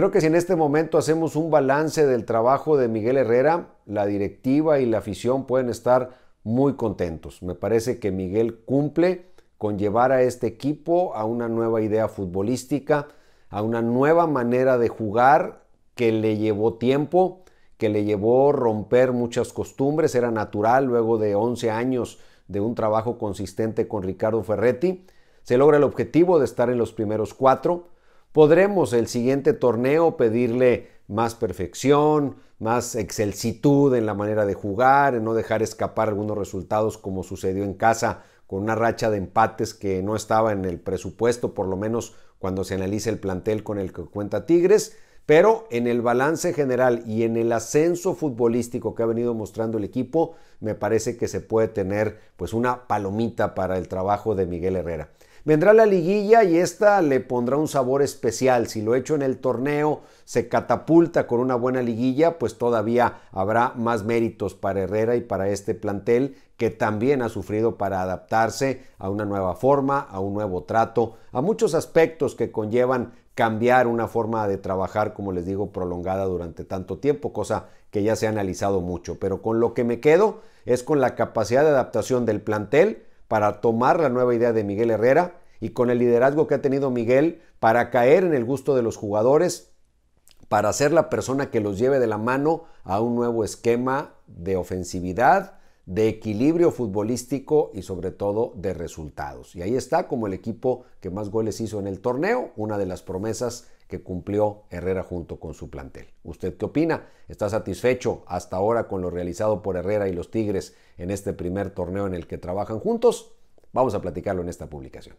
Creo que si en este momento hacemos un balance del trabajo de Miguel Herrera, la directiva y la afición pueden estar muy contentos. Me parece que Miguel cumple con llevar a este equipo a una nueva idea futbolística, a una nueva manera de jugar que le llevó tiempo, que le llevó romper muchas costumbres, era natural luego de 11 años de un trabajo consistente con Ricardo Ferretti. Se logra el objetivo de estar en los primeros cuatro, podremos el siguiente torneo pedirle más perfección, más excelsitud en la manera de jugar, en no dejar escapar algunos resultados como sucedió en casa con una racha de empates que no estaba en el presupuesto, por lo menos cuando se analiza el plantel con el que cuenta Tigres, pero en el balance general y en el ascenso futbolístico que ha venido mostrando el equipo, me parece que se puede tener pues una palomita para el trabajo de Miguel Herrera. Vendrá la liguilla y esta le pondrá un sabor especial. Si lo hecho en el torneo se catapulta con una buena liguilla, pues todavía habrá más méritos para Herrera y para este plantel que también ha sufrido para adaptarse a una nueva forma, a un nuevo trato, a muchos aspectos que conllevan cambiar una forma de trabajar, como les digo, prolongada durante tanto tiempo, cosa que ya se ha analizado mucho. Pero con lo que me quedo es con la capacidad de adaptación del plantel para tomar la nueva idea de Miguel Herrera y con el liderazgo que ha tenido Miguel para caer en el gusto de los jugadores, para ser la persona que los lleve de la mano a un nuevo esquema de ofensividad, de equilibrio futbolístico y sobre todo de resultados. Y ahí está como el equipo que más goles hizo en el torneo, una de las promesas que cumplió Herrera junto con su plantel. ¿Usted qué opina? ¿Está satisfecho hasta ahora con lo realizado por Herrera y los Tigres en este primer torneo en el que trabajan juntos? Vamos a platicarlo en esta publicación.